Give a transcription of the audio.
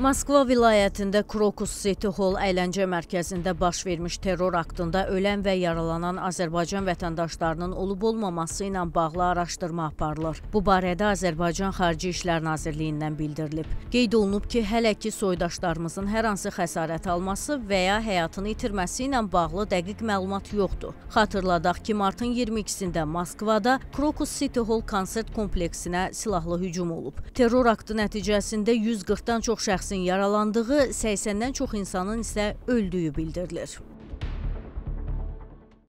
Moskva vilayətində Krokus City Hall əyləncə mərkəzində baş vermiş terror aktında ölən və yaralanan Azərbaycan vətəndaşlarının olub-olmaması ilə bağlı araşdırma aparılır. Bu barədə Azərbaycan Xarici İşlər Nazirliyindən bildirilib. Qeyd olunub ki, hələ ki soydaşlarımızın hər hansı xəsarət alması və ya həyatını itirməsi ilə bağlı dəqiq məlumat yoxdur. Xatırladaq ki, martın 22-sində Moskvada Krokus City Hall konsert kompleksinə silahlı hücum olub. Terror aktı nəticəsində 140-dan çox şəxs şəxsin yaralandığı, 80-dən çox insanın isə öldüyü bildirilir.